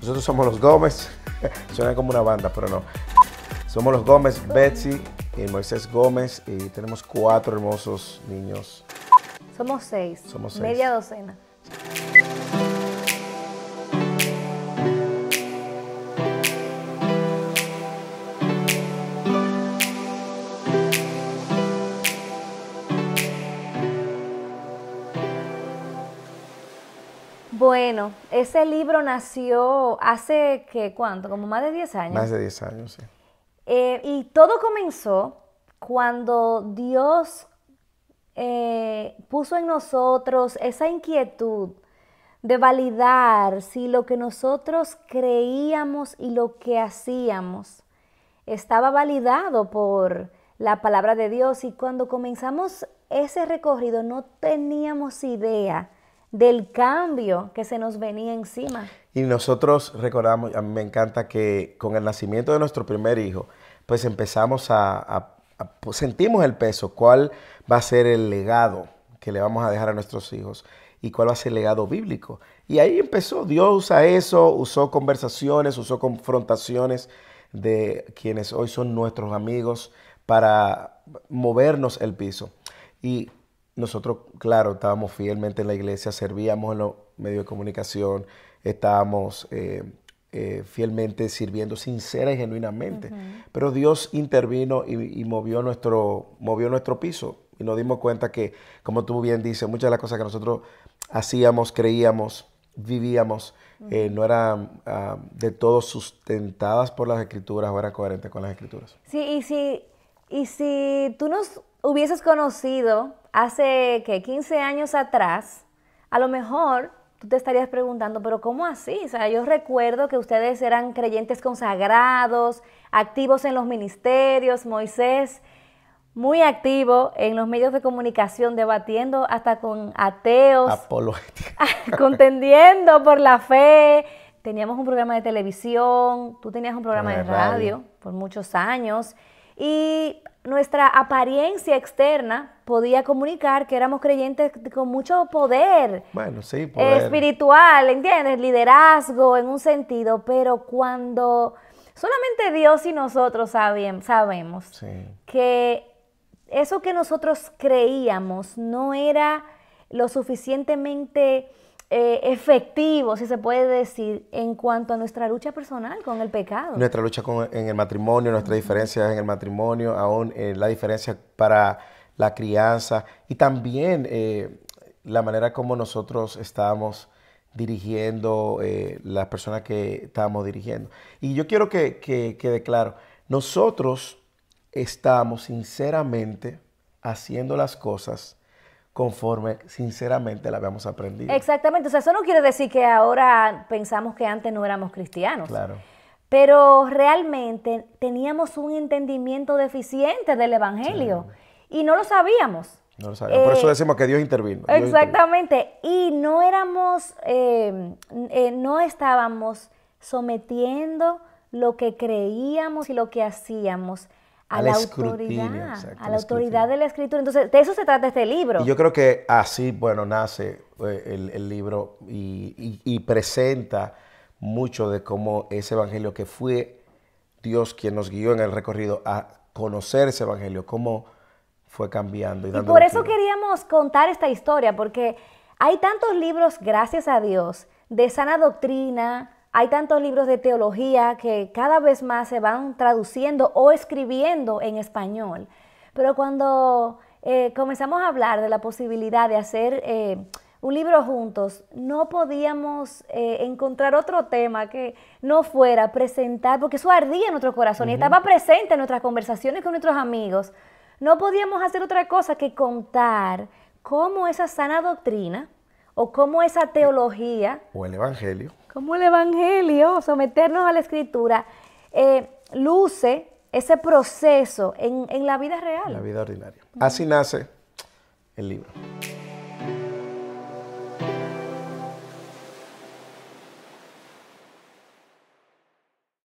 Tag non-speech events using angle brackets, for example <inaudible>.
Nosotros somos los Gómez, <laughs> suena como una banda, pero no. Somos los Gómez, Betsy y Moisés Gómez y tenemos cuatro hermosos niños. Somos seis. Somos seis. Media docena. Bueno, ese libro nació hace, ¿qué, ¿cuánto? Como más de 10 años. Más de 10 años, sí. Eh, y todo comenzó cuando Dios eh, puso en nosotros esa inquietud de validar si lo que nosotros creíamos y lo que hacíamos estaba validado por la palabra de Dios. Y cuando comenzamos ese recorrido no teníamos idea del cambio que se nos venía encima. Y nosotros recordamos, a mí me encanta que con el nacimiento de nuestro primer hijo, pues empezamos a, pues sentimos el peso, cuál va a ser el legado que le vamos a dejar a nuestros hijos y cuál va a ser el legado bíblico. Y ahí empezó, Dios usa eso, usó conversaciones, usó confrontaciones de quienes hoy son nuestros amigos para movernos el piso. Y nosotros, claro, estábamos fielmente en la iglesia, servíamos en los medios de comunicación, estábamos eh, eh, fielmente sirviendo sincera y genuinamente. Pero Dios intervino y, movió, nuestro, movió nuestro piso. Y nos dimos cuenta que, como tú bien dices, muchas de las cosas que nosotros hacíamos, creíamos, vivíamos, eh, no eran ah, de todo sustentadas por las escrituras o eran coherentes con las escrituras. Sí, y sí y si tú nos hubieses conocido hace que 15 años atrás, a lo mejor tú te estarías preguntando, pero ¿cómo así? O sea, yo recuerdo que ustedes eran creyentes consagrados, activos en los ministerios, Moisés muy activo en los medios de comunicación, debatiendo hasta con ateos, <laughs> contendiendo por la fe. Teníamos un programa de televisión, tú tenías un programa de radio por muchos años y nuestra apariencia externa podía comunicar que éramos creyentes con mucho poder, bueno, sí, poder. espiritual, ¿entiendes? Liderazgo en un sentido, pero cuando solamente Dios y nosotros sabemos que eso que nosotros creíamos no era lo suficientemente eh, efectivo, si se puede decir, en cuanto a nuestra lucha personal con el pecado. Nuestra lucha con, en el matrimonio, nuestras diferencias en el matrimonio, aún eh, la diferencia para la crianza y también eh, la manera como nosotros estábamos dirigiendo las personas que estábamos dirigiendo. Y yo quiero que, que quede claro, nosotros estamos sinceramente haciendo las cosas conforme sinceramente la habíamos aprendido. Exactamente, o sea, eso no quiere decir que ahora pensamos que antes no éramos cristianos. Claro. Pero realmente teníamos un entendimiento deficiente del Evangelio y no lo sabíamos. No lo sabíamos. Por eso eh, decimos que Dios intervino. exactamente. Y no éramos, eh, eh, no estábamos sometiendo lo que creíamos y lo que hacíamos a, la autoridad, a la autoridad de la escritura. Entonces, de eso se trata este libro. Y yo creo que así, bueno, nace eh, el, libro y, presenta mucho de cómo ese evangelio que fue Dios quien nos guió en el recorrido a conocer ese evangelio, cómo fue cambiando. Y, por eso queríamos contar esta historia, porque hay tantos libros, gracias a Dios, de sana doctrina, hay tantos libros de teología que cada vez más se van traduciendo o escribiendo en español. Pero cuando eh, comenzamos a hablar de la posibilidad de hacer eh, un libro juntos, no podíamos eh, encontrar otro tema que no fuera presentar, porque eso ardía en nuestro corazón y estaba presente en nuestras conversaciones con nuestros amigos. No podíamos hacer otra cosa que contar cómo esa sana doctrina o cómo esa teología... O el Evangelio como el Evangelio, someternos a la escritura, eh, luce ese proceso en, en, la vida real. En la vida ordinaria. Así nace el libro.